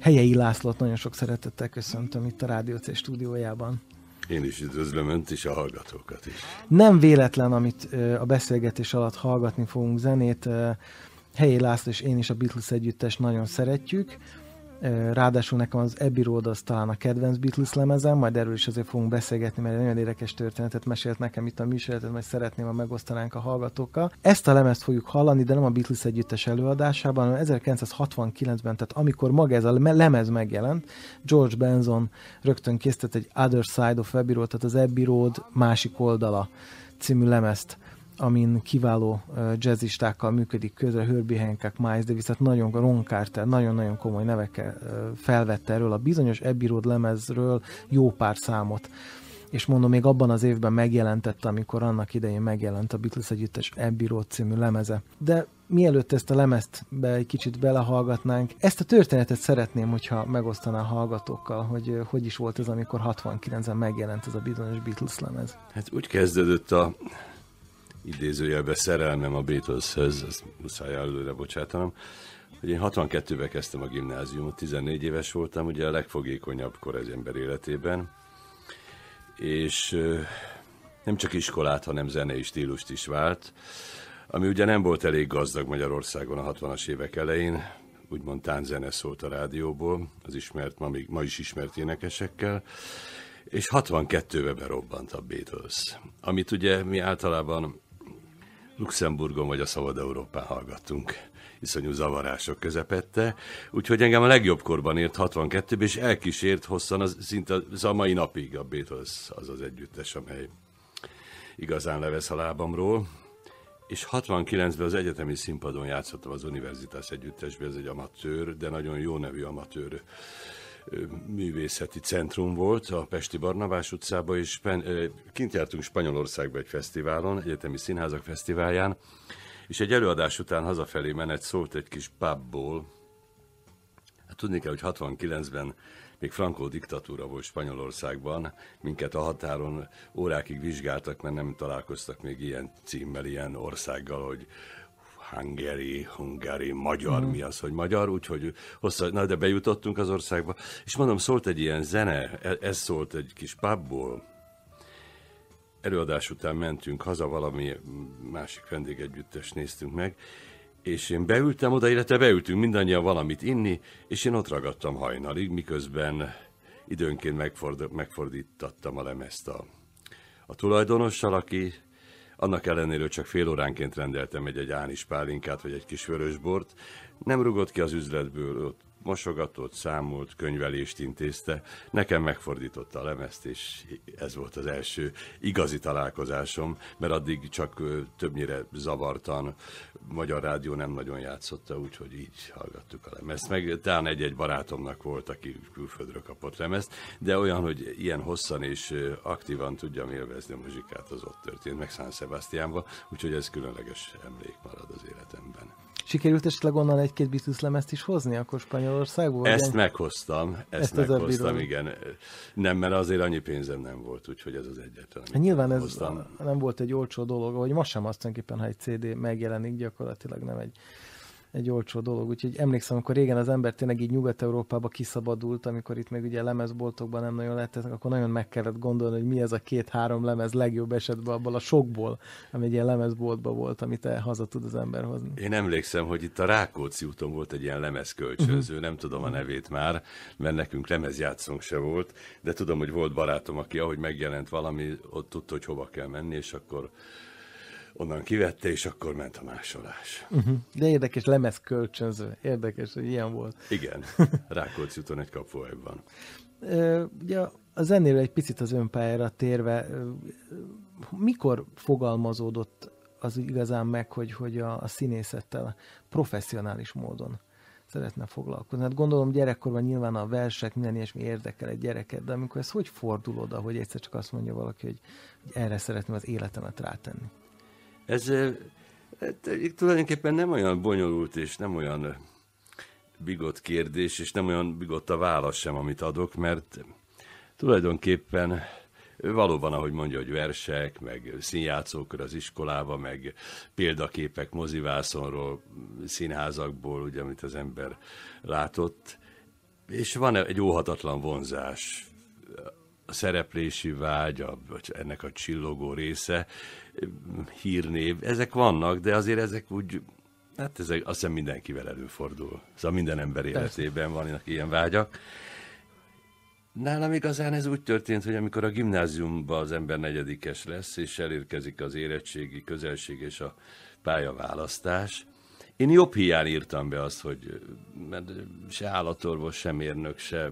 Helyei Lászlót nagyon sok szeretettel köszöntöm itt a Rádió C stúdiójában. Én is üdvözlöm Önt és a hallgatókat is. Nem véletlen, amit a beszélgetés alatt hallgatni fogunk zenét. Helyi László és én is a Beatles együttes nagyon szeretjük. Ráadásul nekem az Abbey Road az talán a kedvenc Beatles lemezem, majd erről is azért fogunk beszélgetni, mert egy nagyon érdekes történetet mesélt nekem itt a műsorletet, majd szeretném, ha megosztanánk a hallgatókkal. Ezt a lemezt fogjuk hallani, de nem a Beatles együttes előadásában, hanem 1969-ben, tehát amikor maga ez a lemez megjelent, George Benson rögtön készített egy Other Side of Abbey Road, tehát az Abbey Road másik oldala című lemezt amin kiváló jazzistákkal működik közre, Herbie Hancock, Miles Davis, tehát nagyon Ron Carter, nagyon-nagyon komoly nevekkel felvette erről a bizonyos Abbey Road lemezről jó pár számot és mondom, még abban az évben megjelentette, amikor annak idején megjelent a Beatles együttes Abbey Road című lemeze. De mielőtt ezt a lemezt be egy kicsit belehallgatnánk, ezt a történetet szeretném, hogyha megosztaná hallgatókkal, hogy hogy is volt ez, amikor 69-en megjelent ez a bizonyos Beatles lemez. Hát úgy kezdődött a idézőjelbe szerelmem a Beatleshez, ezt muszáj előre bocsátanom, hogy én 62-ben kezdtem a gimnáziumot, 14 éves voltam, ugye a legfogékonyabb kor az ember életében, és nem csak iskolát, hanem zenei stílust is vált, ami ugye nem volt elég gazdag Magyarországon a 60-as évek elején, úgymond tánzene szólt a rádióból, az ismert, ma, még, ma is ismert énekesekkel, és 62 be berobbant a Beatles, amit ugye mi általában Luxemburgon vagy a Szabad Európán hallgattunk iszonyú zavarások közepette, úgyhogy engem a legjobb korban ért 62 és elkísért hosszan az, szinte az a mai napig a Beatles az az együttes, amely igazán levesz a lábamról, és 69-ben az egyetemi színpadon játszottam az universitas Együttesben, ez egy amatőr, de nagyon jó nevű amatőr művészeti centrum volt a Pesti Barnabás utcában, és kint jártunk Spanyolországba egy fesztiválon, egyetemi színházak fesztiválján, és egy előadás után hazafelé menet szólt egy kis pubból. Hát tudni kell, hogy 69-ben még frankó diktatúra volt Spanyolországban, minket a határon órákig vizsgáltak, mert nem találkoztak még ilyen címmel, ilyen országgal, hogy Hungary, Hungary, magyar, mm. mi az, hogy magyar, úgyhogy hosszú, na de bejutottunk az országba, és mondom, szólt egy ilyen zene, e, ez szólt egy kis pubból, előadás után mentünk haza, valami másik vendégegyüttes néztünk meg, és én beültem oda, illetve beültünk mindannyian valamit inni, és én ott ragadtam hajnalig, miközben időnként megford, megfordítattam a lemezt a, a tulajdonossal, aki annak ellenére, hogy csak fél óránként rendeltem egy-egy ánispálinkát pálinkát vagy egy kis vörösbort, nem rugott ki az üzletből, ott mosogatott, számolt, könyvelést intézte, nekem megfordította a lemezt, és ez volt az első igazi találkozásom, mert addig csak többnyire zavartan, Magyar Rádió nem nagyon játszotta, úgyhogy így hallgattuk a lemezt, meg talán egy-egy barátomnak volt, aki külföldről kapott lemezt, de olyan, hogy ilyen hosszan és aktívan tudjam élvezni a muzsikát, az ott történt, meg San Sebastiánban, úgyhogy ez különleges emlék marad az életemben. Sikerült esetleg onnan egy-két Beatles is hozni akkor Spanyolországból? Ezt meghoztam, ezt, ezt meghoztam, igen. Nem, mert azért annyi pénzem nem volt, úgyhogy ez az egyetlen. Hát nyilván ez hoztam. nem volt egy olcsó dolog, hogy ma sem azt ha egy CD megjelenik, gyakorlatilag nem egy egy olcsó dolog. Úgyhogy emlékszem, amikor régen az ember tényleg így Nyugat-Európába kiszabadult, amikor itt még ugye lemezboltokban nem nagyon lehetett, akkor nagyon meg kellett gondolni, hogy mi ez a két-három lemez legjobb esetben abból a sokból, ami egy ilyen lemezboltban volt, amit el haza tud az ember hozni. Én emlékszem, hogy itt a Rákóczi úton volt egy ilyen lemezkölcsönző, mhm. nem tudom a nevét már, mert nekünk lemezjátszónk se volt, de tudom, hogy volt barátom, aki ahogy megjelent valami, ott tudta, hogy hova kell menni, és akkor onnan kivette, és akkor ment a másolás. Uh-huh. De érdekes lemez kölcsönző, érdekes, hogy ilyen volt. Igen, Rákóczi úton egy kapóegban. Ugye a zenéről egy picit az önpályára térve, mikor fogalmazódott az igazán meg, hogy, hogy a, a színészettel professzionális módon szeretne foglalkozni. Hát gondolom gyerekkorban nyilván a versek, minden ilyesmi érdekel egy gyereket, de amikor ez hogy fordul oda, hogy egyszer csak azt mondja valaki, hogy, hogy erre szeretném az életemet rátenni? Ez ez hát, tulajdonképpen nem olyan bonyolult, és nem olyan bigott kérdés, és nem olyan bigott a válasz sem, amit adok, mert tulajdonképpen valóban, ahogy mondja, hogy versek, meg színjátszókör az iskolába, meg példaképek mozivászonról, színházakból, ugye, amit az ember látott, és van egy óhatatlan vonzás, a szereplési vágy, a, ennek a csillogó része, hírnév, ezek vannak, de azért ezek úgy, hát ezek azt hiszem mindenkivel előfordul. Szóval minden ember életében vannak ilyen vágyak. Nálam igazán ez úgy történt, hogy amikor a gimnáziumba az ember negyedikes lesz, és elérkezik az érettségi, közelség és a pályaválasztás, én jobb hiány írtam be azt, hogy mert se állatorvos, sem mérnök, se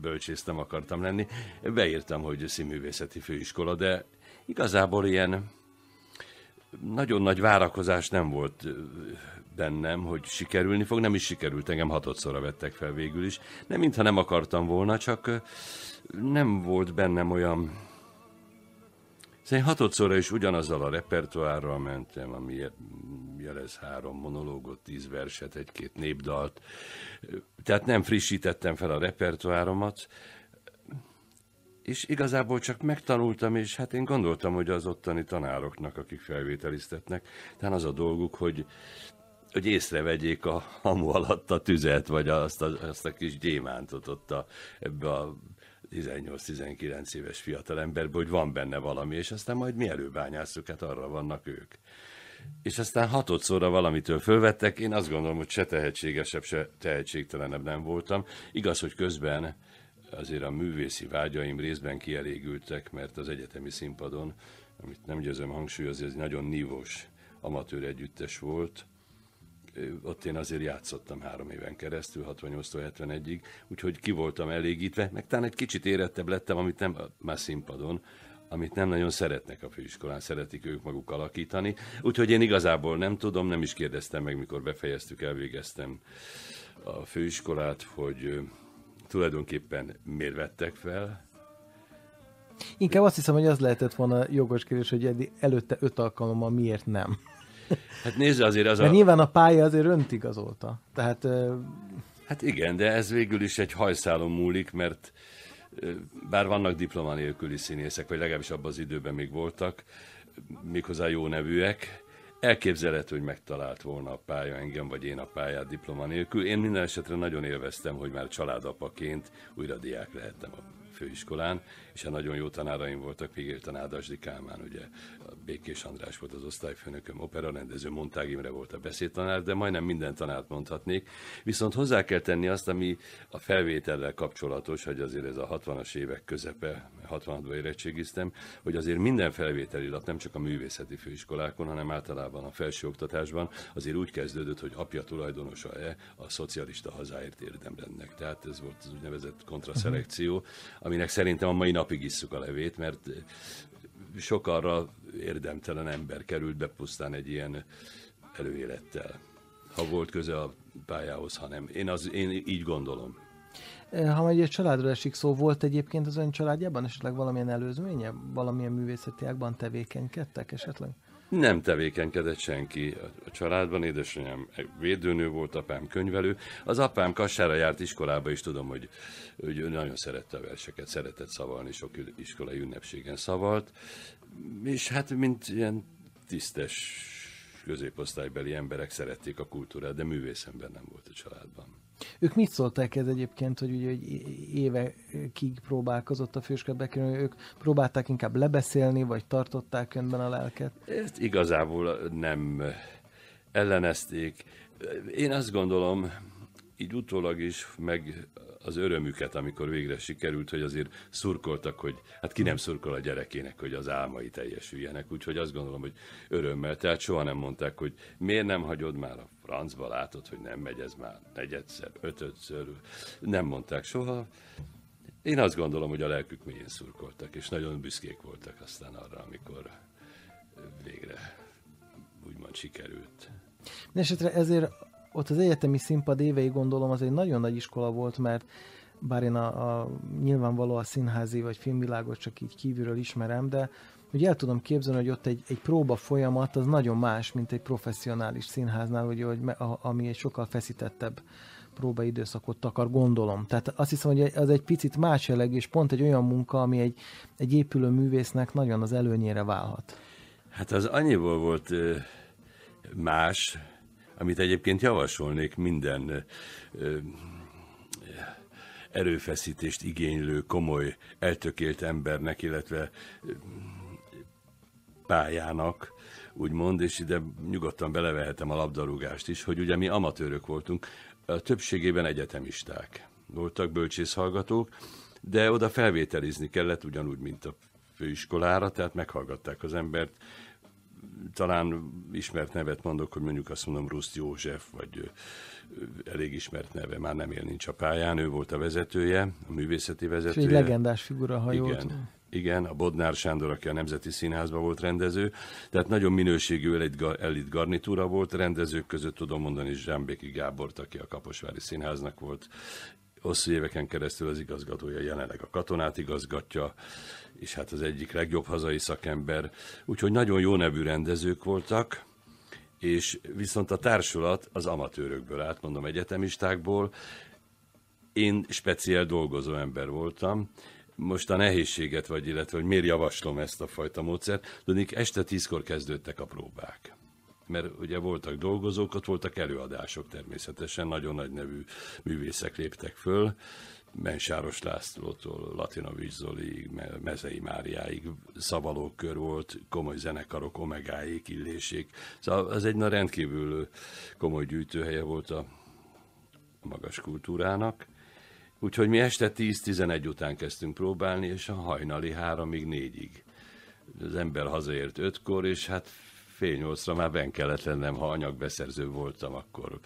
bölcsész nem akartam lenni. Beírtam, hogy színművészeti főiskola, de igazából ilyen nagyon nagy várakozás nem volt bennem, hogy sikerülni fog, nem is sikerült, engem hatodszorra vettek fel végül is. Nem, mintha nem akartam volna, csak nem volt bennem olyan... Szerintem szóval hatodszorra is ugyanazzal a repertoárral mentem, ami jelez három monológot, tíz verset, egy-két népdalt. Tehát nem frissítettem fel a repertoáromat, és igazából csak megtanultam, és hát én gondoltam, hogy az ottani tanároknak, akik felvételiztetnek, tehát az a dolguk, hogy hogy észrevegyék a hamu alatt a tüzet, vagy azt a, azt a kis gyémántot ott a, ebbe a 18-19 éves fiatalemberbe, hogy van benne valami, és aztán majd mi előbányászunk, hát arra vannak ők. És aztán szóra valamitől fölvettek, én azt gondolom, hogy se tehetségesebb, se tehetségtelenebb nem voltam. Igaz, hogy közben azért a művészi vágyaim részben kielégültek, mert az egyetemi színpadon, amit nem győzöm hangsúlyozni, ez nagyon nívós amatőr együttes volt, ott én azért játszottam három éven keresztül, 68-tól 71-ig, úgyhogy ki voltam elégítve, meg talán egy kicsit érettebb lettem, amit nem más színpadon, amit nem nagyon szeretnek a főiskolán, szeretik ők maguk alakítani. Úgyhogy én igazából nem tudom, nem is kérdeztem meg, mikor befejeztük, elvégeztem a főiskolát, hogy tulajdonképpen miért vettek fel. Inkább azt hiszem, hogy az lehetett volna jogos kérdés, hogy előtte öt alkalommal miért nem. Hát nézd, azért az Mert a... nyilván a pálya azért önt igazolta. Tehát... Hát igen, de ez végül is egy hajszálon múlik, mert bár vannak diplomanélküli színészek, vagy legalábbis abban az időben még voltak, méghozzá jó nevűek, Elképzelhető, hogy megtalált volna a pálya engem, vagy én a pályát diploma nélkül. Én minden esetre nagyon élveztem, hogy már családapaként újra diák lehettem a főiskolán, a nagyon jó tanáraim voltak, még értan Ádásdi Kálmán, ugye a Békés András volt az osztályfőnököm, opera rendező, Montág Imre volt a beszédtanár, de majdnem minden tanárt mondhatnék. Viszont hozzá kell tenni azt, ami a felvétellel kapcsolatos, hogy azért ez a 60-as évek közepe, 66-ban érettségiztem, hogy azért minden felvételi lap, nem csak a művészeti főiskolákon, hanem általában a felsőoktatásban azért úgy kezdődött, hogy apja tulajdonosa-e a szocialista hazáért érdemlennek. Tehát ez volt az úgynevezett kontraszelekció, aminek szerintem a mai nap napig isszuk a levét, mert sok arra érdemtelen ember került be pusztán egy ilyen előélettel. Ha volt köze a pályához, hanem én, az, én így gondolom. Eh, ha majd egy családról esik szó, volt egyébként az ön családjában esetleg valamilyen előzménye? Valamilyen művészeti ágban tevékenykedtek esetleg? nem tevékenykedett senki a családban. Édesanyám védőnő volt, apám könyvelő. Az apám kassára járt iskolába, és tudom, hogy, hogy ő nagyon szerette a verseket, szeretett szavalni, sok iskolai ünnepségen szavalt. És hát, mint ilyen tisztes középosztálybeli emberek szerették a kultúrát, de művészemben nem volt a családban. Ők mit szólták ez egyébként, hogy ugye hogy évekig próbálkozott a fősköd bekerülni, ők próbálták inkább lebeszélni, vagy tartották önben a lelket? Ezt igazából nem eh, ellenezték. Eh, én azt gondolom, így utólag is, meg az örömüket, amikor végre sikerült, hogy azért szurkoltak, hogy hát ki nem szurkol a gyerekének, hogy az álmai teljesüljenek. Úgyhogy azt gondolom, hogy örömmel, tehát soha nem mondták, hogy miért nem hagyod már a francba látod, hogy nem megy ez már negyedszer, ötödször, nem mondták soha. Én azt gondolom, hogy a lelkük mélyén szurkoltak, és nagyon büszkék voltak aztán arra, amikor végre úgymond sikerült. esetre hát ezért ott az egyetemi színpad évei gondolom az egy nagyon nagy iskola volt, mert bár én a, a nyilvánvaló a színházi vagy filmvilágot csak így kívülről ismerem, de hogy el tudom képzelni, hogy ott egy, egy próba folyamat az nagyon más, mint egy professzionális színháznál, ugye, hogy a, ami egy sokkal feszítettebb próba időszakot takar, gondolom. Tehát azt hiszem, hogy az egy picit más jelleg, és pont egy olyan munka, ami egy, egy épülő művésznek nagyon az előnyére válhat. Hát az annyiból volt más, amit egyébként javasolnék minden erőfeszítést igénylő, komoly, eltökélt embernek, illetve pályának, úgymond, és ide nyugodtan belevehetem a labdarúgást is, hogy ugye mi amatőrök voltunk, a többségében egyetemisták. Voltak bölcsészhallgatók, de oda felvételizni kellett, ugyanúgy, mint a főiskolára, tehát meghallgatták az embert, talán ismert nevet mondok, hogy mondjuk azt mondom Ruszt József, vagy elég ismert neve, már nem él nincs a pályán, ő volt a vezetője, a művészeti vezetője. És egy legendás figura, ha jól igen, Igen, a Bodnár Sándor, aki a Nemzeti Színházban volt rendező, tehát nagyon minőségű elit, elit garnitúra volt, rendezők között tudom mondani Zsámbéki Gábor, aki a Kaposvári Színháznak volt hosszú éveken keresztül az igazgatója, jelenleg a katonát igazgatja, és hát az egyik legjobb hazai szakember. Úgyhogy nagyon jó nevű rendezők voltak, és viszont a társulat az amatőrökből állt, mondom egyetemistákból. Én speciál dolgozó ember voltam, most a nehézséget, vagy illetve, hogy miért javaslom ezt a fajta módszert, tudnék, este tízkor kezdődtek a próbák. Mert ugye voltak dolgozók, ott voltak előadások természetesen, nagyon nagy nevű művészek léptek föl, Mensáros Lászlótól Latinovics Zoliig, Mezei Máriáig szavalókör volt, komoly zenekarok, omegáik, illésék. Szóval az egy rendkívül komoly gyűjtőhelye volt a, a magas kultúrának. Úgyhogy mi este 10-11 után kezdtünk próbálni, és a hajnali 3-ig, 4-ig. Az ember hazaért ötkor, és hát fél nyolcra már ben kellett lennem, ha anyagbeszerző voltam, akkor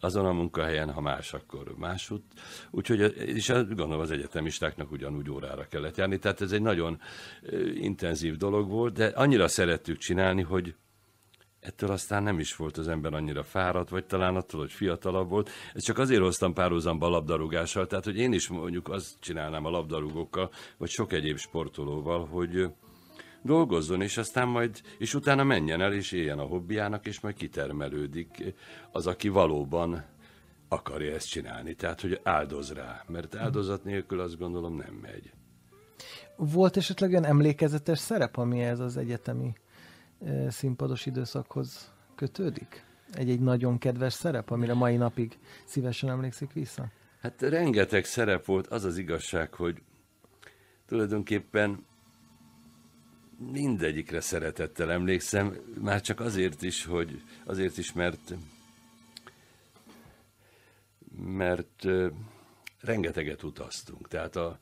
azon a munkahelyen, ha más, akkor másút. Úgyhogy, és hát gondolom az egyetemistáknak ugyanúgy órára kellett járni, tehát ez egy nagyon intenzív dolog volt, de annyira szerettük csinálni, hogy ettől aztán nem is volt az ember annyira fáradt, vagy talán attól, hogy fiatalabb volt. Ezt csak azért hoztam párhuzamba labdarúgással, tehát hogy én is mondjuk azt csinálnám a labdarúgókkal, vagy sok egyéb sportolóval, hogy dolgozzon, és aztán majd, és utána menjen el, és éljen a hobbiának, és majd kitermelődik az, aki valóban akarja ezt csinálni. Tehát, hogy áldoz rá, mert áldozat nélkül azt gondolom nem megy. Volt esetleg olyan emlékezetes szerep, ami ez az egyetemi színpados időszakhoz kötődik? Egy-egy nagyon kedves szerep, amire mai napig szívesen emlékszik vissza? Hát rengeteg szerep volt, az az igazság, hogy tulajdonképpen mindegyikre szeretettel emlékszem, már csak azért is, hogy azért is, mert mert rengeteget utaztunk. Tehát a,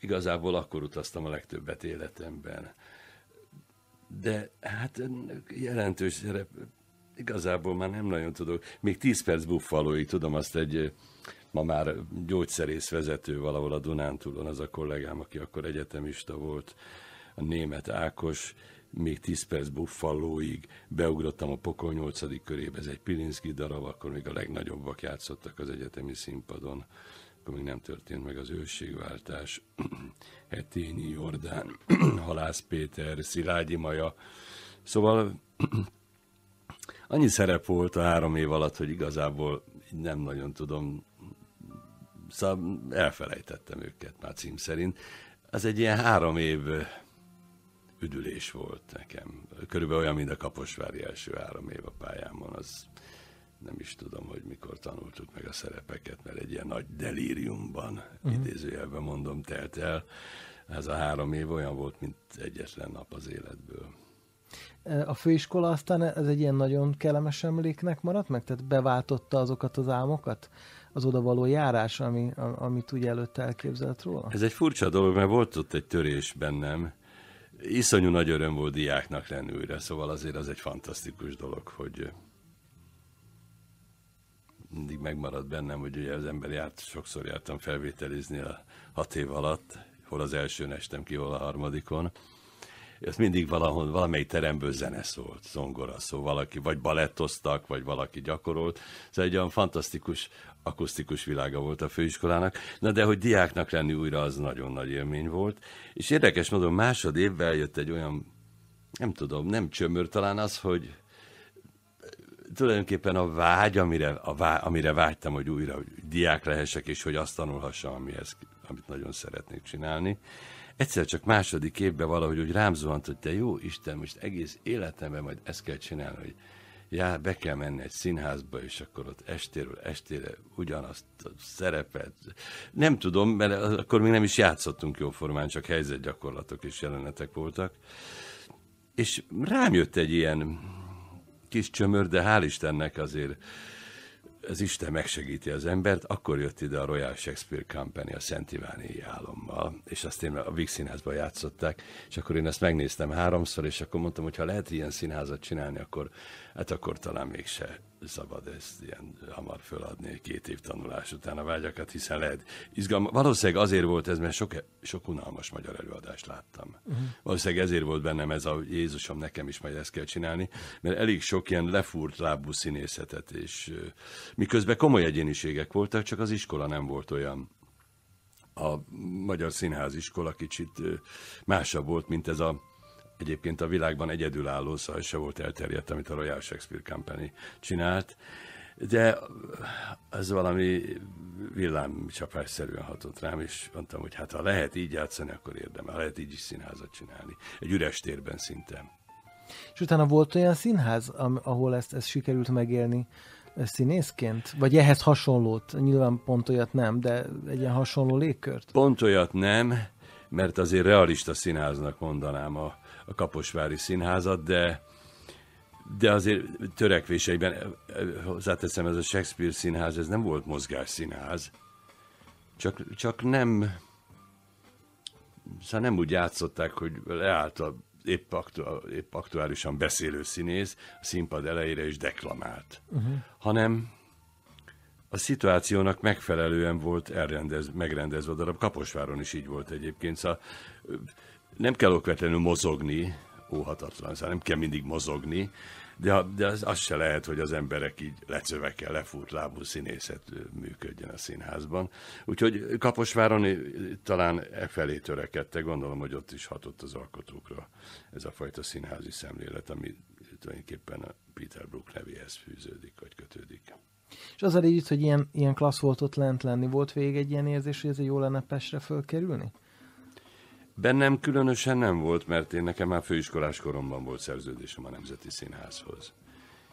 igazából akkor utaztam a legtöbbet életemben. De hát jelentős szerep, igazából már nem nagyon tudok. Még 10 perc buffalói, tudom, azt egy ma már gyógyszerész vezető valahol a Dunántúlon, az a kollégám, aki akkor egyetemista volt, a német Ákos, még 10 perc buffallóig beugrottam a pokol 8. körébe, ez egy Pilinszki darab, akkor még a legnagyobbak játszottak az egyetemi színpadon, akkor még nem történt meg az őségváltás. Hetényi Jordán, Halász Péter, Szilágyi Maja, szóval annyi szerep volt a három év alatt, hogy igazából nem nagyon tudom, szóval elfelejtettem őket már cím szerint. Ez egy ilyen három év üdülés volt nekem. Körülbelül olyan, mint a Kaposvári első három év a pályámon, az nem is tudom, hogy mikor tanultuk meg a szerepeket, mert egy ilyen nagy delíriumban, uh-huh. idézőjelben mondom, telt el. Ez a három év olyan volt, mint egyetlen nap az életből. E, a főiskola aztán ez egy ilyen nagyon kellemes emléknek maradt meg? Tehát beváltotta azokat az álmokat? Az oda való járás, ami, amit ugye előtte elképzelt róla? Ez egy furcsa dolog, mert volt ott egy törés bennem, iszonyú nagy öröm volt diáknak lenni újra, szóval azért az egy fantasztikus dolog, hogy mindig megmaradt bennem, hogy ugye az ember járt, sokszor jártam felvételizni a hat év alatt, hol az elsőn estem ki, hol a harmadikon. Ez mindig valahol, valamely teremből zene szólt, zongora szó, valaki vagy balettoztak, vagy valaki gyakorolt. Ez szóval egy olyan fantasztikus akusztikus világa volt a főiskolának, na de hogy diáknak lenni újra az nagyon nagy élmény volt, és érdekes módon másod évvel jött egy olyan, nem tudom, nem csömör talán az, hogy eh, tulajdonképpen a vágy, amire, a vá, amire vágytam, hogy újra hogy diák lehessek, és hogy azt tanulhassam, amihez, amit nagyon szeretnék csinálni. Egyszer csak második évben valahogy úgy rám zuhant, hogy te jó Isten, most egész életemben majd ezt kell csinálni, hogy já, be kell menni egy színházba, és akkor ott estéről estére ugyanazt a szerepet. Nem tudom, mert akkor még nem is játszottunk jóformán, csak helyzetgyakorlatok és jelenetek voltak. És rám jött egy ilyen kis csömör, de hál' Istennek azért az Isten megsegíti az embert, akkor jött ide a Royal Shakespeare Company a Szent Iváni álommal, és azt én a Vig színházban játszották, és akkor én ezt megnéztem háromszor, és akkor mondtam, hogy ha lehet ilyen színházat csinálni, akkor, hát akkor talán mégse szabad ezt ilyen hamar föladni két év tanulás után a vágyakat, hiszen lehet izgalma. Valószínűleg azért volt ez, mert sok, sok unalmas magyar előadást láttam. Uh-huh. Valószínűleg ezért volt bennem ez a Jézusom, nekem is majd ezt kell csinálni, mert elég sok ilyen lefúrt lábú színészetet, és miközben komoly egyéniségek voltak, csak az iskola nem volt olyan a Magyar Színház iskola kicsit másabb volt, mint ez a egyébként a világban egyedülálló szaj se volt elterjedt, amit a Royal Shakespeare Company csinált, de ez valami villámcsapásszerűen hatott rám, és mondtam, hogy hát ha lehet így játszani, akkor érdemel, lehet így is színházat csinálni. Egy üres térben szinte. És utána volt olyan színház, ahol ezt, ezt sikerült megélni eh, színészként? Vagy ehhez hasonlót? Nyilván pont olyat nem, de egy ilyen hasonló légkört? Pont olyat nem, mert azért realista színháznak mondanám a, a Kaposvári Színházat, de de azért törekvéseiben, hozzáteszem, ez a Shakespeare színház, ez nem volt mozgásszínház, csak, csak nem, szóval nem úgy játszották, hogy leállt a épp, aktuál, épp aktuálisan beszélő színész a színpad elejére is deklamált, uh-huh. hanem a szituációnak megfelelően volt elrendez, megrendezve a darab. Kaposváron is így volt egyébként, szóval nem kell okvetlenül mozogni, óhatatlan, szóval nem kell mindig mozogni, de, de az, az se lehet, hogy az emberek így lecövekkel, lefúrt lábú színészet működjön a színházban. Úgyhogy Kaposváron talán e felé törekedte, gondolom, hogy ott is hatott az alkotókra ez a fajta színházi szemlélet, ami tulajdonképpen a Peter Brook nevéhez fűződik, vagy kötődik. És az a hogy ilyen, ilyen klassz volt ott lent lenni, volt végig egy ilyen érzés, hogy ez jó lenne Pestre fölkerülni? Bennem különösen nem volt, mert én nekem már főiskolás koromban volt szerződésem a Nemzeti Színházhoz.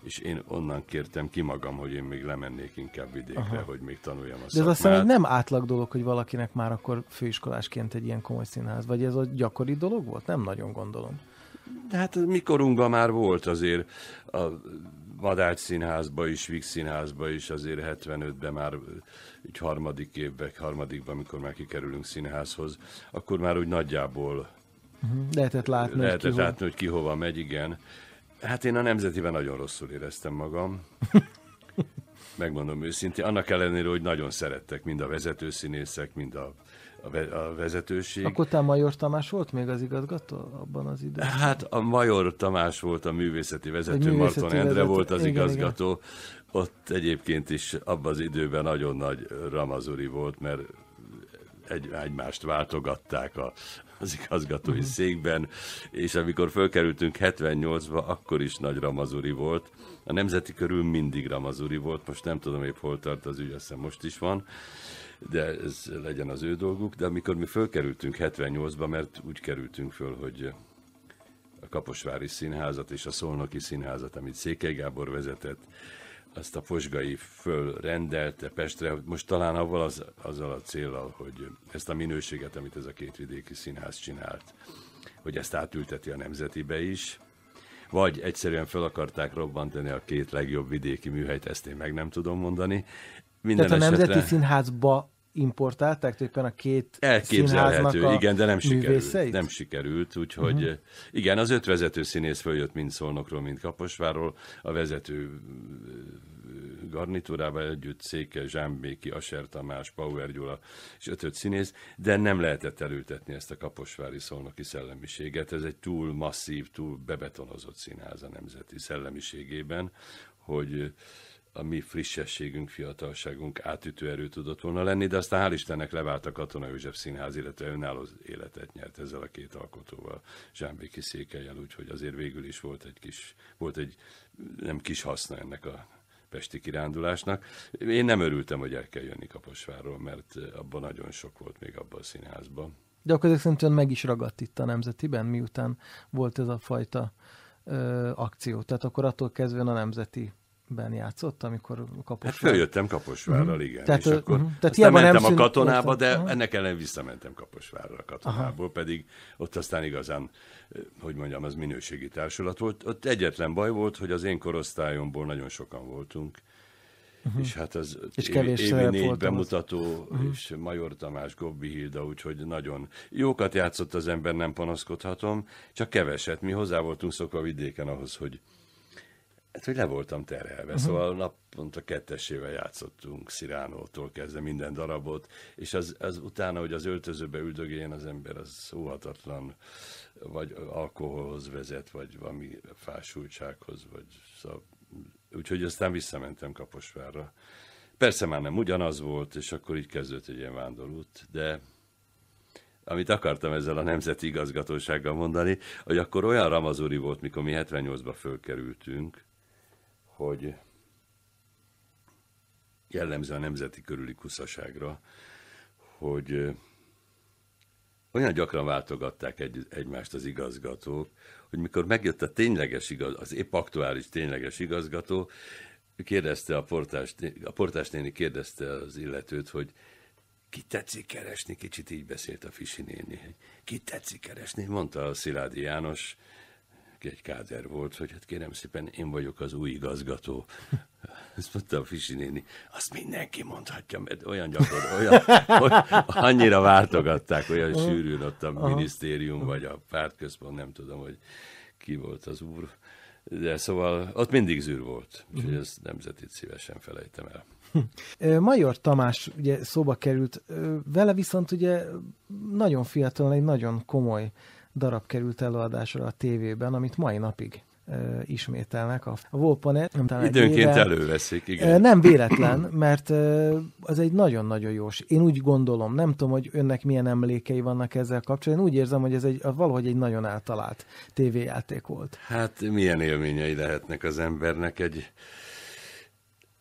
És én onnan kértem ki magam, hogy én még lemennék inkább vidékre, Aha. hogy még tanuljam a De szakmát. ez azt hiszem, hogy nem átlag dolog, hogy valakinek már akkor főiskolásként egy ilyen komoly színház, vagy ez a gyakori dolog volt? Nem nagyon gondolom. De hát mikorunkban már volt azért a Vadács színházba is, Vig színházba is, azért 75-ben már egy harmadik évben, harmadikban, amikor már kikerülünk színházhoz, akkor már úgy nagyjából mhm, lehetett látni, lehetett hogy, ki látni hogy ki hova megy, igen. Hát én a nemzetiben nagyon rosszul éreztem magam. Megmondom őszintén, annak ellenére, hogy nagyon szerettek mind a vezetőszínészek, mind a a vezetőség. Akkor te Major Tamás volt még az igazgató abban az időben? Hát a Major Tamás volt a művészeti vezető, művészeti Marton vezető. Endre volt az igen, igazgató. Igen. Ott egyébként is abban az időben nagyon nagy ramazuri volt, mert egy, egymást váltogatták a, az igazgatói uh-huh. székben, és amikor fölkerültünk 78-ba, akkor is nagy ramazuri volt. A nemzeti körül mindig ramazuri volt, most nem tudom épp hol tart az ügy, azt hiszem most is van. Uh, de ez legyen az ő dolguk. De amikor mi fölkerültünk 78-ba, mert úgy kerültünk föl, hogy a Kaposvári Színházat és a Szolnoki Színházat, amit Székely Gábor vezetett, azt a posgai fölrendelte Pestre, most talán avval az, azzal a célral, hogy ezt a minőséget, amit ez a két vidéki színház csinált, hogy ezt átülteti a nemzetibe is, vagy egyszerűen fel akarták robbantani a két legjobb vidéki műhelyt, ezt én meg nem tudom mondani, minden Tehát a Nemzeti Színházba importálták tulajdonképpen a két Elképzelhető, a igen, de nem művészeit? sikerült. Nem sikerült, úgyhogy uh-huh. igen, az öt vezető színész följött mind Szolnokról, mind Kaposváról, a vezető eh, garnitúrával együtt Széke, Zsámbéki, Aser Tamás, Pauer Gyula és ötöt színész, de nem lehetett elültetni ezt a kaposvári szolnoki szellemiséget. Ez egy túl masszív, túl bebetonozott színház a nemzeti szellemiségében, hogy eh, a mi frissességünk, fiatalságunk átütő erő tudott volna lenni, de aztán hál' Istennek levált a Katona József Színház, illetve önálló életet nyert ezzel a két alkotóval, Zsámbéki székelyel, úgyhogy azért végül is volt egy kis, volt egy nem kis haszna ennek a pesti kirándulásnak. Én nem örültem, hogy el kell jönni Kaposvárról, mert abban nagyon sok volt még abban a színházban. De akkor ezek szerint meg is ragadt itt a Nemzetiben, miután volt ez a fajta ö, akció. Tehát akkor attól kezdve a Nemzeti Ben játszott, amikor hát Kaposvár. Hát följöttem Kaposvárral, mm. igen. Tehát, és akkor mm. huh Tehát aztán mentem nem a katonába, de ennek ellen visszamentem Kaposvárra a katonából, Aha. pedig ott aztán igazán, hogy mondjam, az minőségi társulat volt. Ott egyetlen baj volt, hogy az én korosztályomból nagyon sokan voltunk, mm. És hát az és kevés évi, évi négy bemutató, uh és Major Tamás, Gobbi Hilda, úgyhogy nagyon jókat játszott az ember, nem panaszkodhatom, csak keveset. Mi hozzá voltunk szokva vidéken ahhoz, hogy Hát, hogy le voltam terhelve, uh-huh. szóval naponta kettesével játszottunk Sziránótól kezdve minden darabot, és az, az utána, hogy az öltözőbe üldögéljen az ember, az óhatatlan, vagy alkoholhoz vezet, vagy valami fásultsághoz, vagy szóval... Úgyhogy aztán visszamentem Kaposvárra. Persze már nem ugyanaz volt, és akkor így kezdődött egy ilyen vándorút, de amit akartam ezzel a nemzeti igazgatósággal mondani, hogy akkor olyan ramazuri volt, mikor mi 78-ba fölkerültünk, hogy jellemző a nemzeti körüli kuszaságra, hogy olyan gyakran váltogatták egy, egymást az igazgatók, hogy mikor megjött a tényleges igaz, az épp aktuális tényleges igazgató, kérdezte a portás, a portás néni kérdezte az illetőt, hogy ki tetszik keresni, kicsit így beszélt a Fisi néni, ki tetszik keresni, mondta a Sziládi János, egy káder volt, hogy hát kérem szépen, én vagyok az új igazgató. Ezt mondta a Fisi néni, azt mindenki mondhatja, mert olyan gyakor, olyan, hogy annyira váltogatták, olyan sűrűn ott a minisztérium, vagy a pártközpont, nem tudom, hogy ki volt az úr. De szóval ott mindig zűr volt, úgyhogy mhm. ezt nemzetét szívesen felejtem el. Major Tamás ugye szóba került, vele viszont ugye nagyon fiatal, egy nagyon komoly darab került előadásra a tévében, amit mai napig ismételnek. A Volpane időnként éve, előveszik, igen. Nem véletlen, mert az egy nagyon-nagyon jó. Én úgy gondolom, nem tudom, hogy önnek milyen emlékei vannak ezzel kapcsolatban. Én úgy érzem, hogy ez egy, valahogy egy nagyon eltalált tévéjáték volt. Hát milyen élményei lehetnek az embernek egy...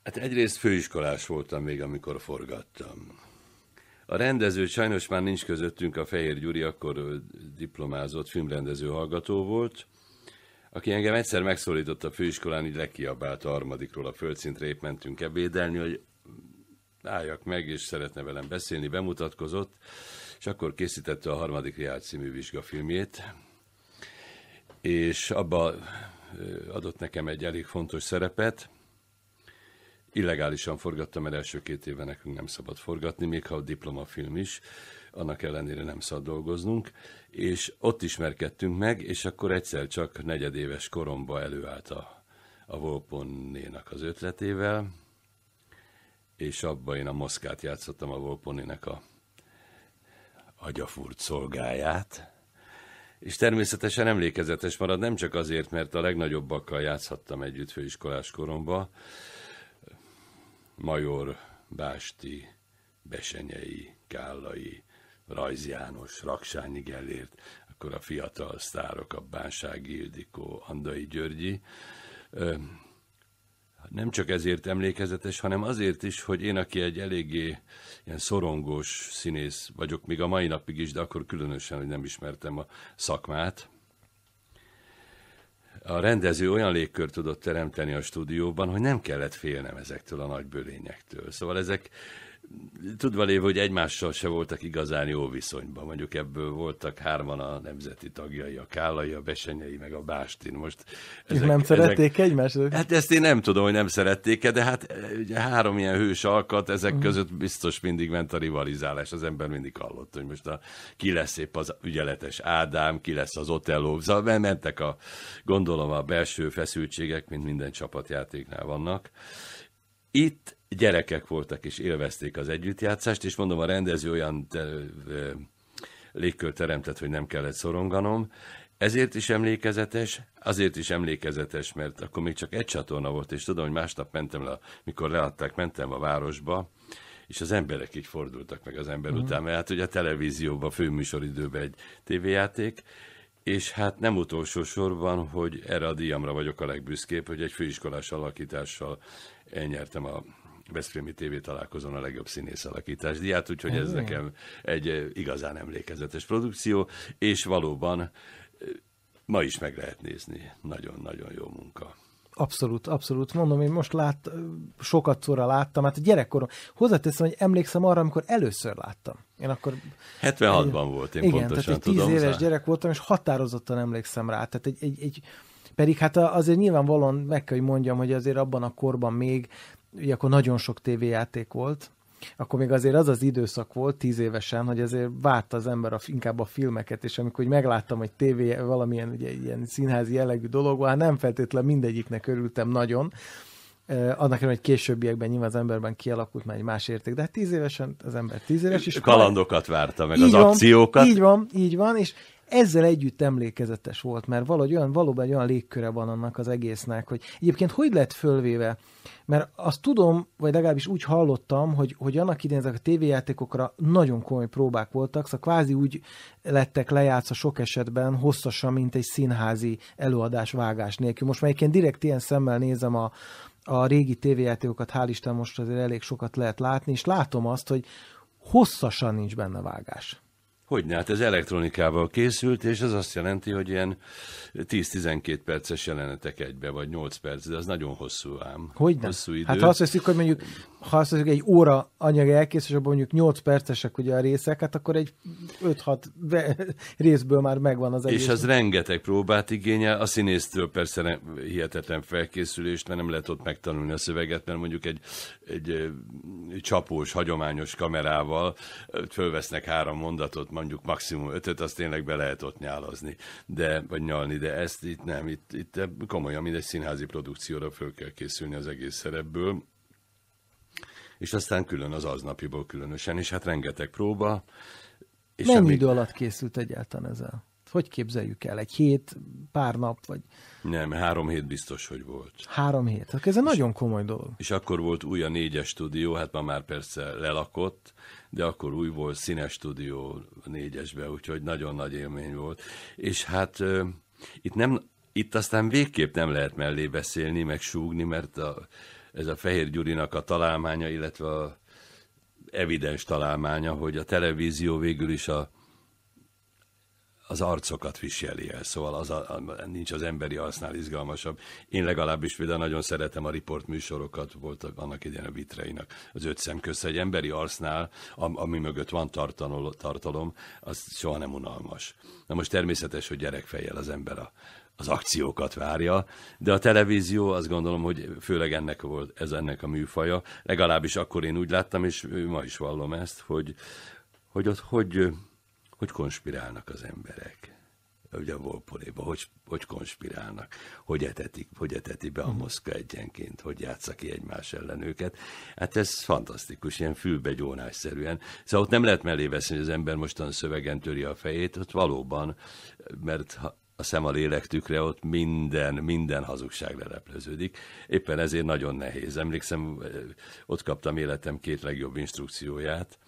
Hát egyrészt főiskolás voltam még, amikor forgattam. A rendező sajnos már nincs közöttünk, a Fehér Gyuri akkor diplomázott filmrendező hallgató volt, aki engem egyszer megszólított a főiskolán, így lekiabált a harmadikról a földszintre, épp mentünk ebédelni, hogy álljak meg, és szeretne velem beszélni, bemutatkozott, és akkor készítette a harmadik Riált című vizsgafilmjét, és abba adott nekem egy elég fontos szerepet, illegálisan forgattam, mert első két éve nekünk nem szabad forgatni, még ha a diplomafilm is, annak ellenére nem szabad dolgoznunk, és ott ismerkedtünk meg, és akkor egyszer csak negyedéves koromba előállt a, a Volponnénak az ötletével, és abban én a Moszkát játszottam a Volponnének a agyafúrt szolgáját, és természetesen emlékezetes marad, nem csak azért, mert a legnagyobbakkal játszhattam együtt főiskolás koromban, Major Básti, Besenyei, Kállai, Rajz János, Raksányi Gellért, akkor a fiatal sztárok, a Bánsági Ildikó, Andai Györgyi. Nem csak ezért emlékezetes, hanem azért is, hogy én, aki egy eléggé ilyen szorongós színész vagyok, még a mai napig is, de akkor különösen, hogy nem ismertem a szakmát, a rendező olyan légkört tudott teremteni a stúdióban, hogy nem kellett félnem ezektől a nagy bölényektől. Szóval ezek tudva lév, hogy egymással se voltak igazán jó viszonyban. Mondjuk ebből voltak hárman a nemzeti tagjai, a Kállai, a Besenyei, meg a Bástin. Most ezek, nem szerették ezek, egymást? Hát ezt én nem tudom, hogy nem szerették de hát eh, ugye három ilyen hős alkat, ezek uh-huh. között biztos mindig ment a rivalizálás. Az ember mindig hallott, hogy most a, ki lesz épp az ügyeletes Ádám, ki lesz az Otelló. Szóval mentek a, gondolom a belső feszültségek, mint minden csapatjátéknál vannak. Itt gyerekek voltak és élvezték az együttjátszást, és mondom, a rendező olyan légkör teremtett, hogy nem kellett szoronganom, ezért is emlékezetes, azért is emlékezetes, mert akkor még csak egy csatorna volt, és tudom, hogy másnap mentem le, mikor leadták, mentem a városba, és az emberek így fordultak meg az ember mm. után, mert hát ugye a televízióban, főműsoridőben egy tévéjáték, és hát nem utolsó sorban, hogy erre a díjamra vagyok a legbüszkébb, hogy egy főiskolás alakítással elnyertem a Veszprémi TV találkozón a legjobb színész alakítás diát, úgyhogy ez nekem egy igazán emlékezetes produkció, és valóban ma is meg lehet nézni. Nagyon-nagyon jó munka. Abszolút, abszolút. Mondom, én most lát, sokat szóra láttam, hát a gyerekkorom. Hozzáteszem, hogy emlékszem arra, amikor először láttam. Én akkor... 76-ban egy, volt, én igen, pontosan tehát egy tudom. 10 éves rá. gyerek voltam, és határozottan emlékszem rá. Tehát egy, egy, egy pedig hát azért nyilvánvalóan meg kell, hogy mondjam, hogy azért abban a korban még ugye akkor nagyon sok tévéjáték volt, akkor még azért az az időszak volt tíz évesen, hogy azért várta az ember a, inkább a filmeket, és amikor hogy megláttam, hogy tévé valamilyen ugye, ilyen színházi jellegű dolog, hát nem feltétlenül mindegyiknek örültem nagyon, annak hogy későbbiekben nyilván az emberben kialakult már egy más érték, de hát tíz évesen az ember tíz éves is. Kalandokat várta, meg így az van, akciókat. Így van, így van, és ezzel együtt emlékezetes volt, mert valahogy olyan, valóban egy olyan légköre van annak az egésznek, hogy egyébként hogy lett fölvéve? Mert azt tudom, vagy legalábbis úgy hallottam, hogy, hogy annak idén ezek a tévéjátékokra nagyon komoly próbák voltak, szóval kvázi úgy lettek lejátszva sok esetben hosszasan, mint egy színházi előadás vágás nélkül. Most már egyébként direkt ilyen szemmel nézem a, a régi tévéjátékokat, hál' Isten most azért elég sokat lehet látni, és látom azt, hogy hosszasan nincs benne vágás. Hogyne, hát ez elektronikával készült, és ez azt jelenti, hogy ilyen 10-12 perces jelenetek egybe, vagy 8 perc, de az nagyon hosszú ám. Hogyne? Hosszú idő. Hát ha azt hiszük, hogy mondjuk ha azt mondjuk egy óra anyag elkész, és abban mondjuk 8 percesek ugye a részek, hát akkor egy 5-6 részből már megvan az egész. És az rengeteg próbát igényel, a színésztől persze nem, hihetetlen felkészülést, mert nem lehet ott megtanulni a szöveget, mert mondjuk egy, egy csapós, hagyományos kamerával fölvesznek három mondatot, mondjuk maximum ötöt, azt tényleg be lehet ott nyálazni, de, vagy nyalni, de ezt itt nem, itt, itt komolyan mindegy színházi produkcióra föl kell készülni az egész szerepből, és aztán külön az aznapiból különösen, és hát rengeteg próba. És Mennyi amíg... idő alatt készült egyáltalán ez a. Hogy képzeljük el? Egy hét, pár nap? vagy? Nem, három hét biztos, hogy volt. Három hét? Hát ez egy nagyon komoly dolog. És akkor volt új a négyes stúdió, hát ma már persze lelakott, de akkor új volt színes stúdió négyesbe, úgyhogy nagyon nagy élmény volt. És hát uh, itt nem itt aztán végképp nem lehet mellé beszélni, meg súgni, mert a, ez a Fehér Gyurinak a találmánya, illetve a evidens találmánya, hogy a televízió végül is a, az arcokat viseli el, szóval az a, a, nincs az emberi arcnál izgalmasabb. Én legalábbis például nagyon szeretem a riport műsorokat, voltak annak idején a vitreinak az öt szem közt, egy emberi arcnál, ami mögött van tartalom, az soha nem unalmas. Na most természetes, hogy gyerekfejjel az ember a, az akciókat várja, de a televízió azt gondolom, hogy főleg ennek volt ez ennek a műfaja, legalábbis akkor én úgy láttam, és ma is vallom ezt, hogy, hogy ott hogy, hogy konspirálnak az emberek ugye a Volpoléba, hogy, hogy konspirálnak, hogy etetik, hogy eteti be a mhm. Moszkva egyenként, hogy játsza ki egymás ellen őket. Hát ez fantasztikus, ilyen fülbegyónásszerűen. Szóval ott nem lehet mellé veszni, hogy az ember mostan szövegen töri a fejét, ott valóban, mert ha, a szem a lélek tükre, ott minden, minden hazugság lelepleződik. Éppen ezért nagyon nehéz. Emlékszem, eh, ott kaptam életem két legjobb instrukcióját,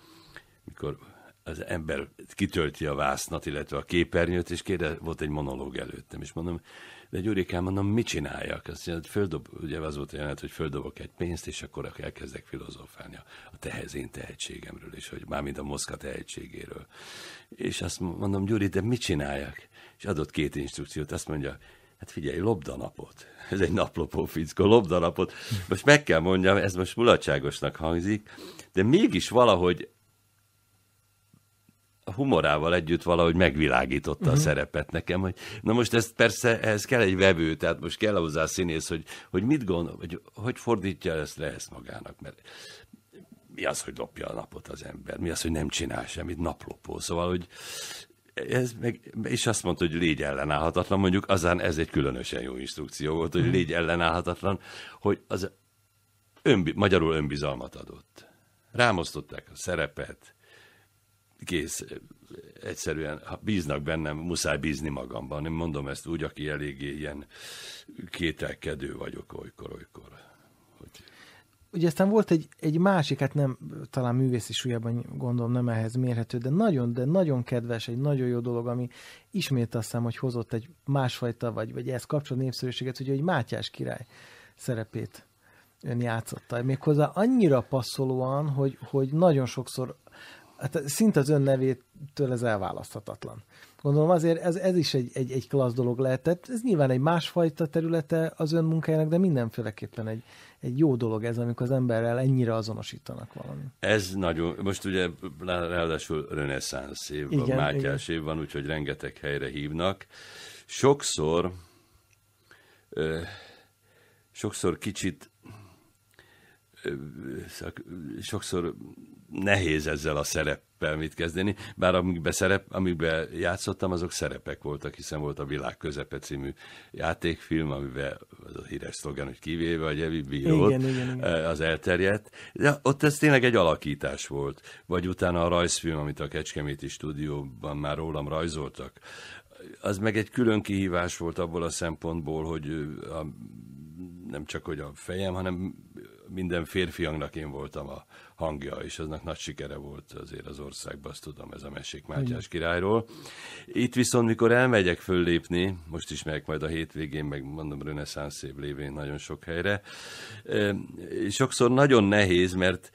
mikor az ember kitölti a vásznat, illetve a képernyőt, és kérde, volt egy monológ előttem, és mondom, de Gyurikám, mondom, mit csináljak? Azt mondja, hát földob, ugye az volt a jelenet, hogy földobok egy pénzt, és akkor elkezdek filozofálni a tehezén tehetségemről, és hogy mármint a moszka tehetségéről. És azt mondom, Gyuri, de mit csináljak? és adott két instrukciót, azt mondja, hát figyelj, lobdanapot. Ez egy naplopó fickó, lobdanapot. Most meg kell mondjam, ez most mulatságosnak hangzik, de mégis valahogy a humorával együtt valahogy megvilágította uh-huh. a mhm. szerepet nekem, hogy na most ez persze, ehhez kell egy vevő, tehát most kell hozzá színész, hogy, hogy mit gondol, hogy, hogy fordítja ezt le ezt magának, mert mi az, hogy lopja a napot az ember, mi az, hogy nem csinál semmit, naplopó, szóval, hogy ez meg, és azt mondta, hogy légy ellenállhatatlan, mondjuk azán ez egy különösen jó instrukció volt, hogy mhm. légy ellenállhatatlan, hogy az önbi, magyarul önbizalmat adott. Rámosztották a szerepet, kész, egyszerűen, ha bíznak bennem, muszáj bízni magamban. Én mondom ezt úgy, aki eléggé ilyen kételkedő vagyok olykor-olykor ugye aztán volt egy, egy másik, hát nem, talán művészi súlyában gondolom nem ehhez mérhető, de nagyon, de nagyon kedves, egy nagyon jó dolog, ami ismét azt hiszem, hogy hozott egy másfajta, vagy, vagy ehhez kapcsolódó népszerűséget, hogy egy Mátyás király szerepét ön játszotta. Méghozzá annyira passzolóan, hogy, hogy nagyon sokszor, hát szinte az ön nevétől ez elválaszthatatlan. Gondolom azért ez, ez is egy, egy, egy klassz dolog lehetett. Ez nyilván egy másfajta területe az ön munkájának, de mindenféleképpen egy, egy jó dolog ez, amikor az emberrel ennyire azonosítanak valami. Ez nagyon, most ugye ráadásul reneszánsz év, igen, Mátyás igen. év van, úgyhogy rengeteg helyre hívnak. Sokszor, ö, sokszor kicsit sokszor nehéz ezzel a szereppel mit kezdeni, bár amikben, szerep, amikben játszottam, azok szerepek voltak, hiszen volt a Világ közepe című játékfilm, amiben az a híres szlogan, hogy kivéve a Gyevi Bírót, eh, az elterjedt. De ott ez tényleg egy alakítás volt. Vagy utána a rajzfilm, amit a Kecskeméti stúdióban már rólam rajzoltak, az meg egy külön kihívás volt abból a szempontból, hogy eh, a, nem csak hogy a fejem, hanem minden férfiaknak én voltam a hangja, és aznak nagy sikere volt azért az országban, azt tudom, ez a mesék Mátyás királyról. Itt viszont, mikor elmegyek föllépni, most is megyek majd a hétvégén, meg mondom reneszánsz év lévén nagyon sok helyre, sokszor nagyon nehéz, mert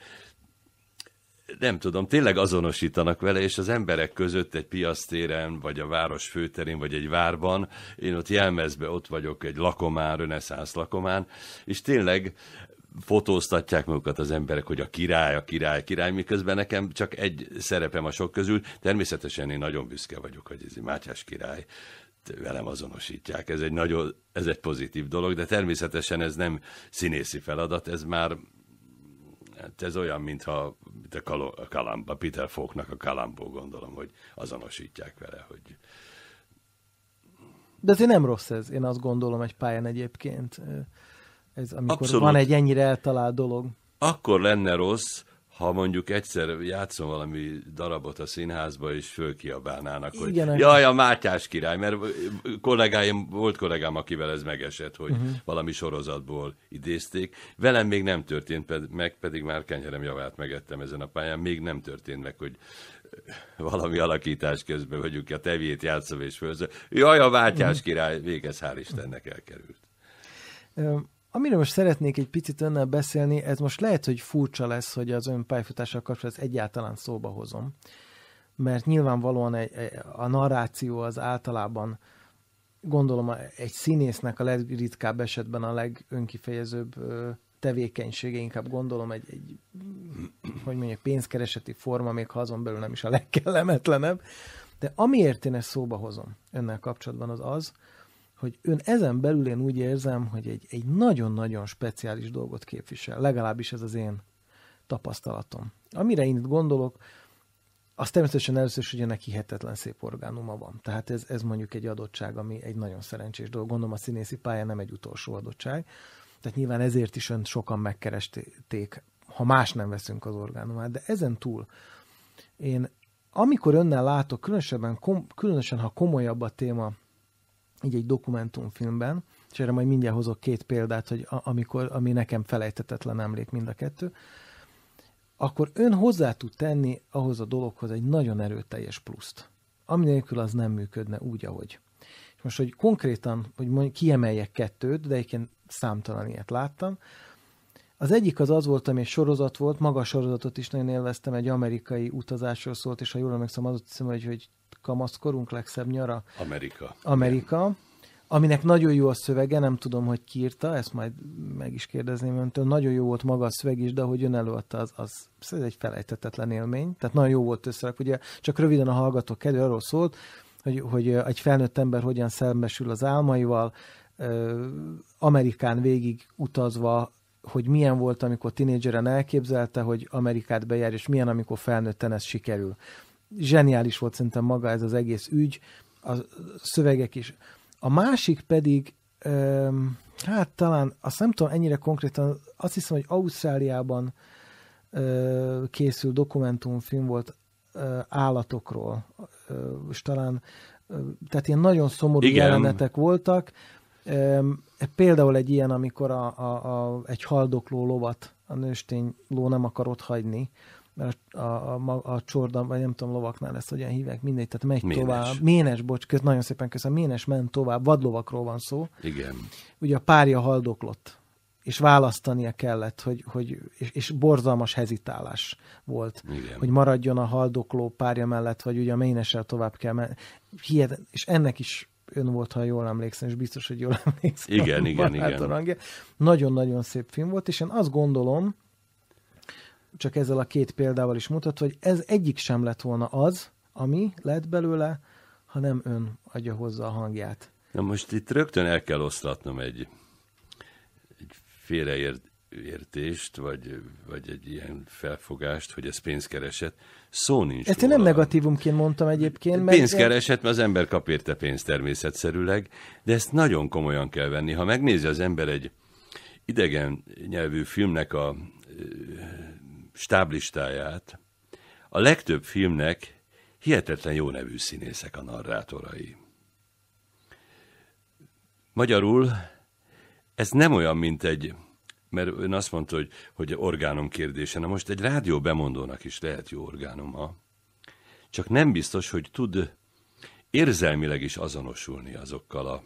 nem tudom, tényleg azonosítanak vele, és az emberek között egy piasztéren, vagy a város főterén, vagy egy várban, én ott jelmezbe ott vagyok, egy lakomán, reneszánsz lakomán, és tényleg fotóztatják magukat az emberek, hogy a király, a király, király, miközben nekem csak egy szerepem a sok közül. Természetesen én nagyon büszke vagyok, hogy ez Mátyás király velem azonosítják. Ez egy nagyon, ez egy pozitív dolog, de természetesen ez nem színészi feladat, ez már Hát ez olyan, mintha mint a Kalamba, Peter Falknak a Kalambó gondolom, hogy azonosítják vele, hogy... De azért nem rossz ez, én azt gondolom egy pályán egyébként. Ez amikor Abszolút. van egy ennyire eltalált dolog. Akkor lenne rossz, ha mondjuk egyszer játszom valami darabot a színházba, és fölkiabálnának, hogy Igen, jaj, a Mátyás király, mert kollégáim, volt kollégám, akivel ez megesett, hogy uh-huh. valami sorozatból idézték. Velem még nem történt ped- meg, pedig már kenyerem javát megettem ezen a pályán, még nem történt meg, hogy valami alakítás közben vagyunk, a tevét játszom és fölzöm. Jaj, a Mátyás uh-huh. király, végez hál' Istennek elkerült. Uh-huh. Amiről most szeretnék egy picit önnel beszélni, ez most lehet, hogy furcsa lesz, hogy az ön pályafutással kapcsolatban egyáltalán szóba hozom, mert nyilvánvalóan egy, a narráció az általában gondolom egy színésznek a legritkább esetben a legönkifejezőbb tevékenysége, inkább gondolom egy, egy hogy mondjuk pénzkereseti forma, még ha azon belül nem is a legkellemetlenebb. De amiért én ezt szóba hozom önnel kapcsolatban, az az, hogy ön ezen belül én úgy érzem, hogy egy, egy nagyon-nagyon speciális dolgot képvisel, legalábbis ez az én tapasztalatom. Amire én itt gondolok, az természetesen először is, hogy ennek hihetetlen szép orgánuma van. Tehát ez, ez mondjuk egy adottság, ami egy nagyon szerencsés dolog. Gondolom a színészi pálya nem egy utolsó adottság. Tehát nyilván ezért is önt sokan megkeresték, ha más nem veszünk az orgánumát. De ezen túl én amikor önnel látok, különösen, kom, különösen ha komolyabb a téma, így egy dokumentumfilmben, és erre majd mindjárt hozok két példát, hogy a, amikor, ami nekem felejtetetlen emlék mind a kettő, akkor ön hozzá tud tenni ahhoz a dologhoz egy nagyon erőteljes pluszt, ami nélkül az nem működne úgy, ahogy. És most, hogy konkrétan, hogy mondjuk kiemeljek kettőt, de egyébként számtalan ilyet láttam, az egyik az az volt, ami egy sorozat volt, maga sorozatot is nagyon élveztem, egy amerikai utazásról szólt, és ha jól emlékszem, az hiszem, hogy, hogy kamaszkorunk legszebb nyara. Amerika. Amerika. Aminek nagyon jó a szövege, nem tudom, hogy ki írta, ezt majd meg is kérdezném öntől. Nagyon jó volt maga a szöveg is, de ahogy ön előadta, az, az ez egy felejtetetlen élmény. Tehát nagyon jó volt összerak. Ugye csak röviden a hallgatók kedve arról szólt, hogy, hogy egy felnőtt ember hogyan szembesül az álmaival, Amerikán végig utazva hogy milyen volt, amikor tinédzseren elképzelte, hogy Amerikát bejár, és milyen, amikor felnőtten ez sikerül. Zseniális volt szerintem maga ez az egész ügy, a szövegek is. A másik pedig, hát talán, azt nem tudom ennyire konkrétan, azt hiszem, hogy Ausztráliában készül dokumentumfilm volt állatokról, és talán tehát ilyen nagyon szomorú Igen. jelenetek voltak, Például egy ilyen, amikor a, a, a, egy haldokló lovat a nőstény ló nem akar ott hagyni, mert a, a, a, a csorda, vagy nem tudom, lovaknál lesz hogyan hívek, mindegy, tehát megy ménes. tovább. Ménes, bocs, köz, nagyon szépen köszönöm, ménes ment tovább, vadlovakról van szó. Igen. Ugye a párja haldoklott, és választania kellett, hogy, hogy és, és borzalmas hezitálás volt, Igen. hogy maradjon a haldokló párja mellett, vagy ugye a ménesel tovább kell menni. és ennek is ön volt, ha jól emlékszem, és biztos, hogy jól emlékszem. Igen, igen, igen. Nagyon-nagyon szép film volt, és én azt gondolom, csak ezzel a két példával is mutatva, hogy ez egyik sem lett volna az, ami lett belőle, hanem ön adja hozzá a hangját. Na most itt rögtön el kell oszlatnom egy, egy félreért, értést, vagy, vagy egy ilyen felfogást, hogy ez pénzkereset. Szó nincs Ezt én nem negatívumként mondtam egyébként. Mert pénzkereset, mert az ember kap érte pénzt természetszerűleg, de ezt nagyon komolyan kell venni. Ha megnézi az ember egy idegen nyelvű filmnek a stáblistáját, a legtöbb filmnek hihetetlen jó nevű színészek a narrátorai. Magyarul ez nem olyan, mint egy mert ön azt mondta, hogy, hogy orgánom kérdése. Na most egy rádió bemondónak is lehet jó orgánuma, csak nem biztos, hogy tud érzelmileg is azonosulni azokkal a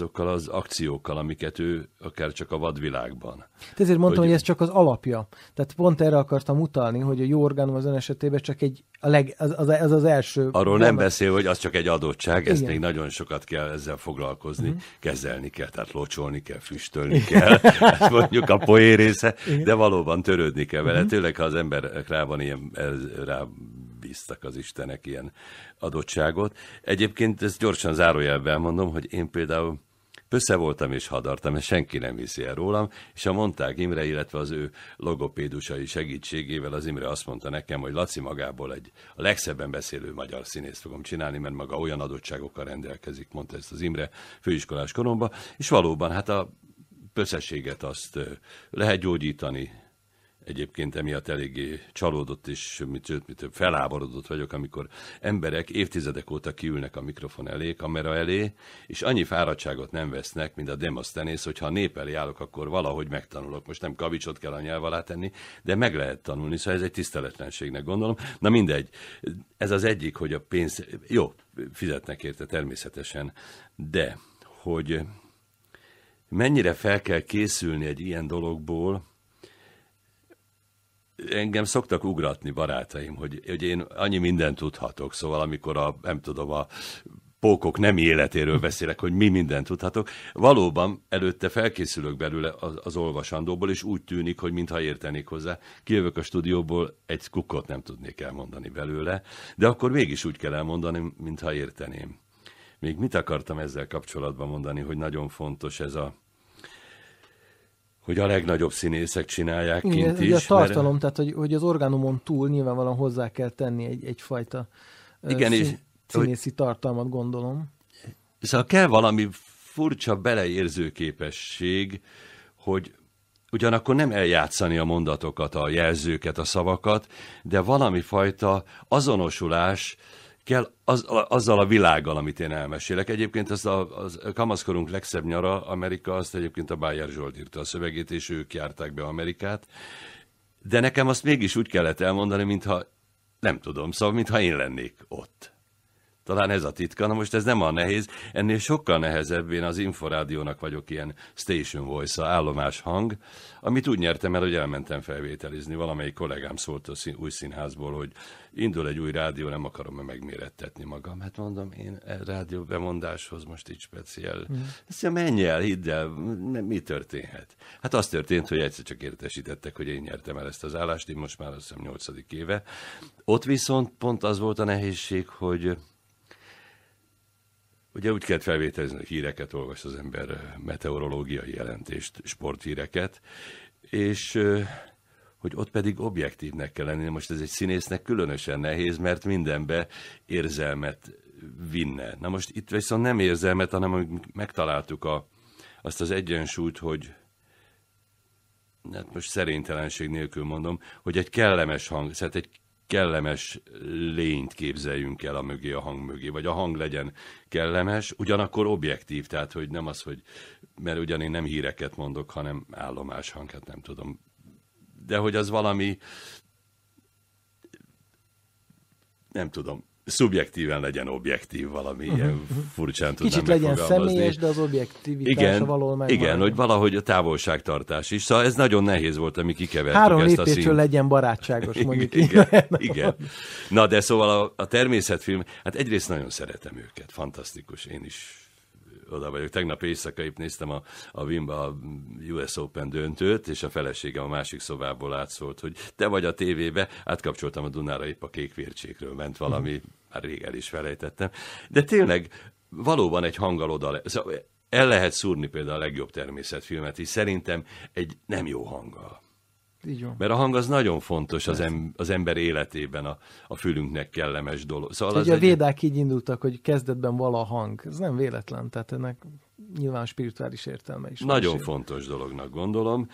azokkal az akciókkal, amiket ő akár csak a vadvilágban. De ezért mondtam, hogy, hogy ez csak az alapja. Tehát pont erre akartam utalni, hogy a jó orgánum az ön esetében csak egy, a leg, az, az, az az első... Arról nem beszél, hogy az csak egy adottság, Igen. ezt még nagyon sokat kell ezzel foglalkozni, uh-huh. kezelni kell, tehát locsolni kell, füstölni Igen. kell, ez hát mondjuk a poé része, de valóban törődni kell vele. Uh-huh. Tényleg, ha az ember rá van ilyen, rá bíztak az Istenek ilyen adottságot. Egyébként ezt gyorsan zárójelben mondom, hogy én például Pösze voltam és hadartam, mert senki nem hiszi el rólam, és a mondták Imre, illetve az ő logopédusai segítségével az Imre azt mondta nekem, hogy Laci magából egy a legszebben beszélő magyar színészt fogom csinálni, mert maga olyan adottságokkal rendelkezik, mondta ezt az Imre főiskolás koromban, és valóban hát a pöszességet azt lehet gyógyítani, egyébként emiatt eléggé csalódott és mit, sőt, mit több feláborodott vagyok, amikor emberek évtizedek óta kiülnek a mikrofon elé, kamera elé, és annyi fáradtságot nem vesznek, mint a demosztenész, hogy ha nép elé állok, akkor valahogy megtanulok. Most nem kavicsot kell a nyelv alá tenni, de meg lehet tanulni, szóval ez egy tiszteletlenségnek gondolom. Na mindegy, ez az egyik, hogy a pénz, jó, fizetnek érte természetesen, de hogy mennyire fel kell készülni egy ilyen dologból, engem szoktak ugratni barátaim, hogy, hogy én annyi mindent tudhatok, szóval amikor a, nem tudom, a pókok nem életéről beszélek, hogy mi mindent tudhatok. Valóban előtte felkészülök belőle az, az olvasandóból, és úgy tűnik, hogy mintha értenék hozzá. Kijövök a stúdióból, egy kukkot nem tudnék elmondani belőle, de akkor mégis úgy kell elmondani, mintha érteném. Még mit akartam ezzel kapcsolatban mondani, hogy nagyon fontos ez a hogy a legnagyobb színészek csinálják kint is. a tartalom, mert... tehát hogy, hogy az orgánumon túl nyilvánvalóan hozzá kell tenni egy, egyfajta Igen, szín, és, színészi hogy... tartalmat, gondolom. Szóval kell valami furcsa beleérző képesség, hogy ugyanakkor nem eljátszani a mondatokat, a jelzőket, a szavakat, de valami fajta azonosulás, kell az, azzal a világgal, amit én elmesélek. Egyébként ezt a, az a kamaszkorunk legszebb nyara Amerika, azt egyébként a Bájer Zsolt írta a szövegét, és ők járták be Amerikát. De nekem azt mégis úgy kellett elmondani, mintha, nem tudom, szóval, mintha én lennék ott. Talán ez a titka. Na most ez nem a nehéz, ennél sokkal nehezebb. Én az Inforádiónak vagyok ilyen station voice állomás hang, amit úgy nyertem el, hogy elmentem felvételizni. Valamelyik kollégám szólt a szín, új színházból, hogy indul egy új rádió, nem akarom -e megmérettetni magam. Hát mondom, én e rádió bemondáshoz most így speciál. Mm. Azt mondja, menj el, hidd el, mi történhet? Hát az történt, hogy egyszer csak értesítettek, hogy én nyertem el ezt az állást, én most már azt hiszem nyolcadik éve. Ott viszont pont az volt a nehézség, hogy Ugye úgy kell felvételizni, hogy híreket olvas az ember, meteorológiai jelentést, sporthíreket, és hogy ott pedig objektívnek kell lenni. Most ez egy színésznek különösen nehéz, mert mindenbe érzelmet vinne. Na most itt viszont nem érzelmet, hanem megtaláltuk a, azt az egyensúlyt, hogy hát most szerintelenség nélkül mondom, hogy egy kellemes hang, tehát egy kellemes lényt képzeljünk el a mögé, a hang mögé, vagy a hang legyen kellemes, ugyanakkor objektív, tehát hogy nem az, hogy, mert ugyan én nem híreket mondok, hanem állomás hang, hát nem tudom. De hogy az valami, nem tudom, szubjektíven legyen objektív valami, uh-huh. ilyen furcsán tudnám Kicsit legyen személyes, de az objektivitása igen, való megvan. Igen, hogy valahogy a távolságtartás is. Szóval ez nagyon nehéz volt, ami kikevertük Három ezt a szint. legyen barátságos, mondjuk. igen, igen, igen. Na, de szóval a, a természetfilm, hát egyrészt nagyon szeretem őket, fantasztikus, én is oda vagyok. Tegnap éjszaka épp néztem a, a Wimba a US Open döntőt, és a feleségem a másik szobából átszólt, hogy te vagy a tévébe, átkapcsoltam a Dunára, épp a kék ment valami, már rég el is felejtettem. De tényleg valóban egy hanggal oda, szóval el lehet szúrni például a legjobb természetfilmet és szerintem egy nem jó hanggal így van. Mert a hang az nagyon fontos az, em, az ember életében, a, a fülünknek kellemes dolog. Szóval Ugye a egy... védák egy... így indultak, hogy kezdetben vala hang. Ez nem véletlen, tehát ennek nyilván spirituális értelme is. Nagyon fontos értelme. dolognak gondolom,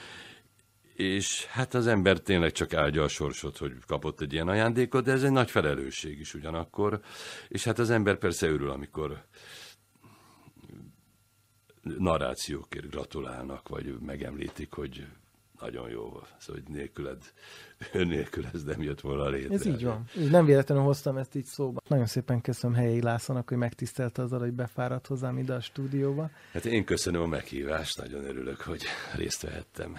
és hát az ember tényleg csak áldja a sorsot, hogy kapott egy ilyen ajándékot, de ez egy nagy felelősség is ugyanakkor, és hát az ember persze örül, amikor narrációkért gratulálnak, vagy megemlítik, hogy nagyon jó volt. Szóval, hogy nélküled, nélkül ez nem jött volna létre. Ez így van. nem véletlenül hoztam ezt így szóba. Nagyon szépen köszönöm Helyi Lászlónak, hogy megtisztelte azzal, hogy befáradt hozzám ide a stúdióba. Hát én köszönöm a meghívást, nagyon örülök, hogy részt vehettem.